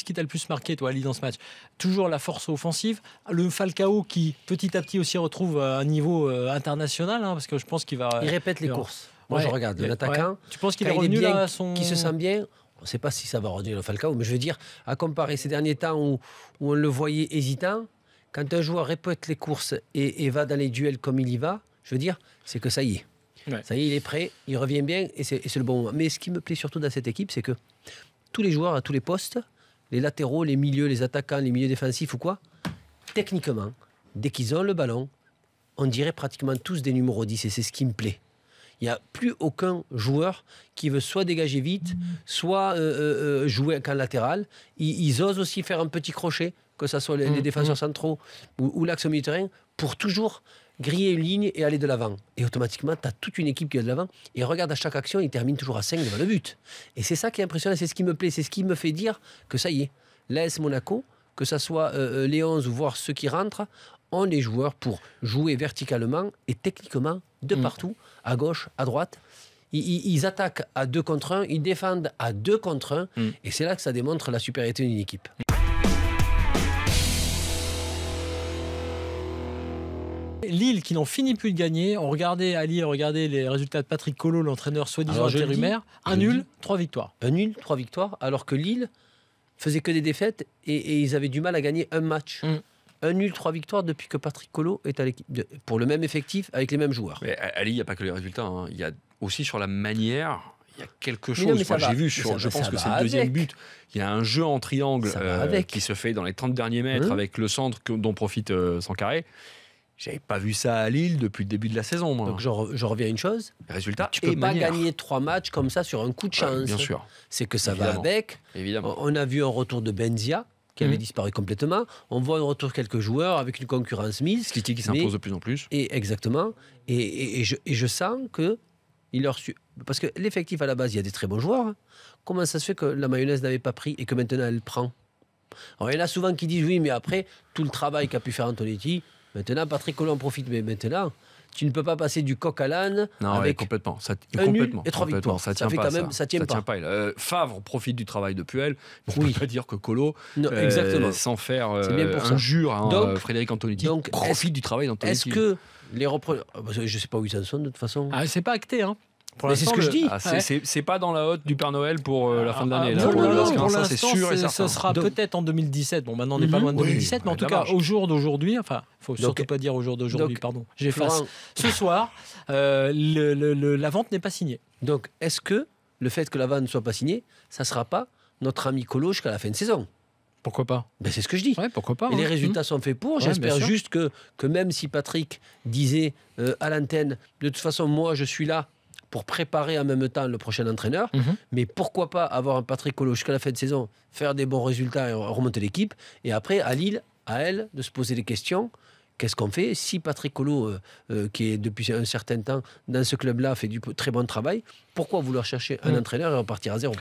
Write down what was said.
ce qui t'a le plus marqué, toi, Ali, dans ce match Toujours la force offensive, le Falcao qui petit à petit aussi retrouve euh, un niveau euh, international, hein, parce que je pense qu'il va. Il euh, répète les courses. Moi, je regarde l'attaquant. Tu penses qu'il est revenu Qui se sent bien on ne sait pas si ça va revenir le Falcao, mais je veux dire, à comparer ces derniers temps où, on le voyait hésitant, quand un joueur répète les courses et, va dans les duels comme il y va, je veux dire, c'est que ça y est. Ça y est, il est prêt, il revient bien et c'est le bon moment. Mais ce qui me plaît surtout dans cette équipe, c'est que tous les joueurs à tous les postes, les latéraux, les milieux, les attaquants, les milieux défensifs ou quoi, techniquement, dès qu'ils ont le ballon, on dirait pratiquement tous des numéros 10 et c'est ce qui me plaît. Il n'y a plus aucun joueur qui veut soit dégager vite, soit euh, euh, euh, jouer en latéral. Ils, osent aussi faire un petit crochet, que ce soit les, mmh, défenseurs mmh. centraux ou, l'axe au milieu terrain, pour toujours griller une ligne et aller de l'avant. Et automatiquement, tu as toute une équipe qui est de l'avant. Et regarde à chaque action, il termine toujours à 5 devant le but. Et c'est ça qui est impressionnant, c'est ce qui me plaît, c'est ce qui me fait dire que ça y est, l'AS Monaco, que ce soit euh, euh, les 11 ou voir ceux qui rentrent, ont les joueurs pour jouer verticalement et techniquement de mm. partout, à gauche, à droite. Ils, attaquent à 2 contre 1, ils défendent à 2 contre 1, mm. et c'est là que ça démontre la supériorité d'une équipe. Lille qui n'en finit plus de gagner. On regardait Ali Lille, regardez les résultats de Patrick Collot, l'entraîneur soi-disant intérimaire. Un nul, trois victoires. Un nul, trois victoires, alors que Lille faisait que des défaites et, ils avaient du mal à gagner un match. Mm. un nul, trois victoires depuis que Patrick Collot est à l'équipe pour le même effectif avec les mêmes joueurs. Ali, il n'y a pas que les résultats, hein. il y a aussi sur la manière. Il y a quelque chose, j'ai vu, je pense que c'est le deuxième but. Il y a un jeu en triangle euh, qui se fait dans les 30 derniers mètres hum. avec le centre dont profite euh, j'avais pas vu ça à Lille depuis le début de la saison. Donc je, reviens à une chose. Résultat, tu peux et pas gagner trois matchs comme ça sur un coup de chance. bien sûr. C'est que ça va avec. Évidemment. On a vu un retour de Benzia qui avait mhm. disparu complètement. On voit un retour quelques joueurs avec une concurrence mise. City qui s'impose de plus en plus. Et exactement. Et, je, sens que il leur parce que l'effectif à la base, il y a des très bons joueurs. Hein. Comment ça se fait que la mayonnaise n'avait pas pris et que maintenant elle prend Alors, il y en a souvent qui disent oui, mais après tout le travail qu'a pu faire Antonetti, Maintenant, Patrick Collot en profite, mais maintenant, tu ne peux pas passer du coq à l'âne. avec complètement. Ça, un complètement, nul et trois victoires. Ça tient pas. ça, tient pas. Favre profite du travail de Puel. On ne peut pas dire que Colo, euh, sans faire euh, injure à euh, Frédéric Antonetti, donc, profite du travail d'Antonetti. Est-ce que les repreneurs. Ah, bah, je ne sais pas où ils en sont de toute façon. Ah, c'est pas acté, hein c'est ce que je dis. Ah, c'est pas dans la haute du Père Noël pour euh, la fin de l'année. Ah, ah, pour, non, pour ça c'est sûr et certain. Ça sera peut-être en 2017. Bon, maintenant on n'est pas loin de 2017, mhm. mais en bah, tout cas au jour d'aujourd'hui, enfin, faut surtout pas dire au jour d'aujourd'hui, pardon. J'efface. Ce soir, euh, la vente n'est pas signée. Donc, est-ce que le fait que la vente ne soit pas signée, ça sera pas notre ami Colo jusqu'à la fin de saison pourquoi pas ben C'est ce que je dis. Ouais, pourquoi pas, Les résultats sont faits pour. J'espère juste que, que même si Patrick disait euh, à l'antenne, de toute façon, moi, je suis là pour préparer en même temps le prochain entraîneur. Mhm. Mais pourquoi pas avoir un Patrick Collot jusqu'à la fin de saison, faire des bons résultats et remonter l'équipe. Et après, à Lille, à elle, de se poser des questions qu'est-ce qu'on fait Si Patrick Collot, euh, euh, qui est depuis un certain temps dans ce club-là, fait du très bon travail, pourquoi vouloir chercher un mhm. entraîneur et repartir à zéro